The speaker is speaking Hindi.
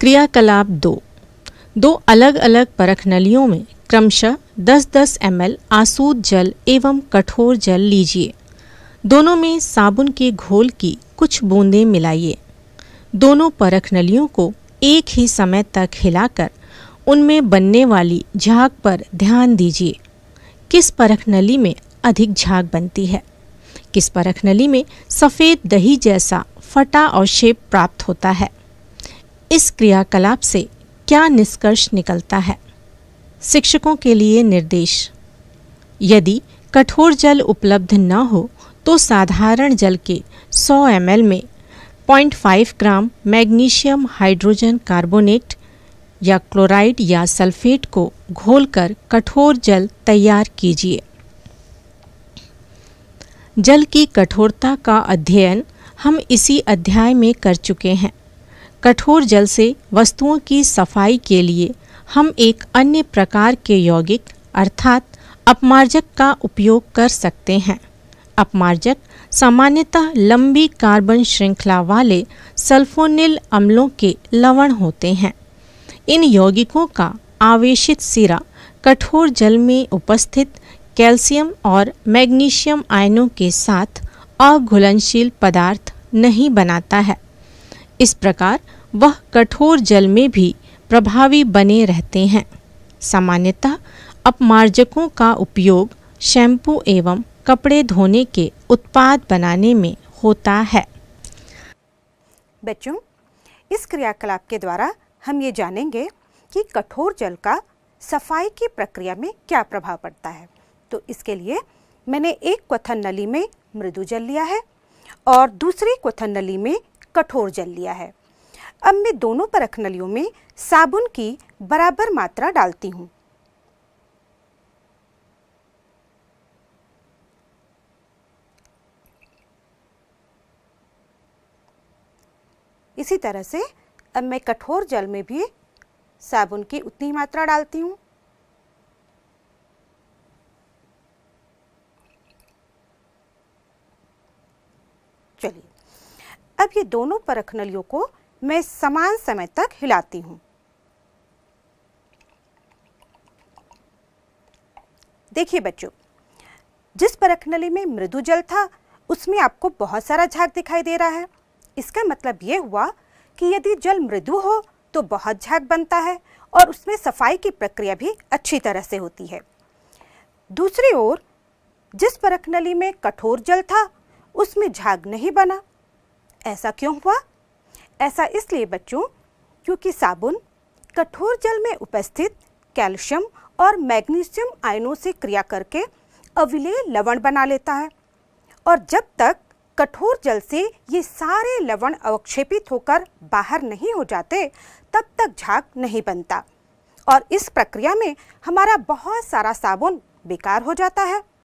क्रियाकलाप दो दो अलग अलग परख नलियों में क्रमशः 10-10 एल आसूद जल एवं कठोर जल लीजिए दोनों में साबुन के घोल की कुछ बूंदें मिलाइए दोनों परख नलियों को एक ही समय तक हिलाकर उनमें बनने वाली झाग पर ध्यान दीजिए किस परख नली में अधिक झाग बनती है किस परख नली में सफ़ेद दही जैसा फटा और शेप प्राप्त होता है इस क्रियाकलाप से क्या निष्कर्ष निकलता है शिक्षकों के लिए निर्देश यदि कठोर जल उपलब्ध न हो तो साधारण जल के 100 एम में 0.5 ग्राम मैग्नीशियम हाइड्रोजन कार्बोनेट या क्लोराइड या सल्फेट को घोलकर कठोर जल तैयार कीजिए जल की कठोरता का अध्ययन हम इसी अध्याय में कर चुके हैं कठोर जल से वस्तुओं की सफाई के लिए हम एक अन्य प्रकार के यौगिक अर्थात अपमार्जक का उपयोग कर सकते हैं अपमार्जक सामान्यतः लंबी कार्बन श्रृंखला वाले सल्फोनिल अम्लों के लवण होते हैं इन यौगिकों का आवेशित सिरा कठोर जल में उपस्थित कैल्शियम और मैग्नीशियम आयनों के साथ अघुलनशील पदार्थ नहीं बनाता है इस प्रकार वह कठोर जल में भी प्रभावी बने रहते हैं सामान्यतः अपमार्जकों का उपयोग शैम्पू एवं कपड़े धोने के उत्पाद बनाने में होता है बच्चों इस क्रियाकलाप के द्वारा हम ये जानेंगे कि कठोर जल का सफाई की प्रक्रिया में क्या प्रभाव पड़ता है तो इसके लिए मैंने एक क्वथन नली में मृदु जल लिया है और दूसरी क्वथन नली में कठोर जल लिया है अब मैं दोनों परख नलियों में साबुन की बराबर मात्रा डालती हूँ इसी तरह से अब मैं कठोर जल में भी साबुन की उतनी मात्रा डालती हूँ चलिए अब ये दोनों परख नलियों को मैं समान समय तक हिलाती हूँ देखिए बच्चों जिस परख नली में मृदु जल था उसमें आपको बहुत सारा झाग दिखाई दे रहा है इसका मतलब ये हुआ कि यदि जल मृदु हो तो बहुत झाग बनता है और उसमें सफाई की प्रक्रिया भी अच्छी तरह से होती है दूसरी ओर जिस परख नली में कठोर जल था उसमें झाग नहीं बना ऐसा क्यों हुआ ऐसा इसलिए बच्चों क्योंकि साबुन कठोर जल में उपस्थित कैल्शियम और मैग्नीशियम आयनों से क्रिया करके अविलेय लवण बना लेता है और जब तक कठोर जल से ये सारे लवण अवक्षेपित होकर बाहर नहीं हो जाते तब तक झाग नहीं बनता और इस प्रक्रिया में हमारा बहुत सारा साबुन बेकार हो जाता है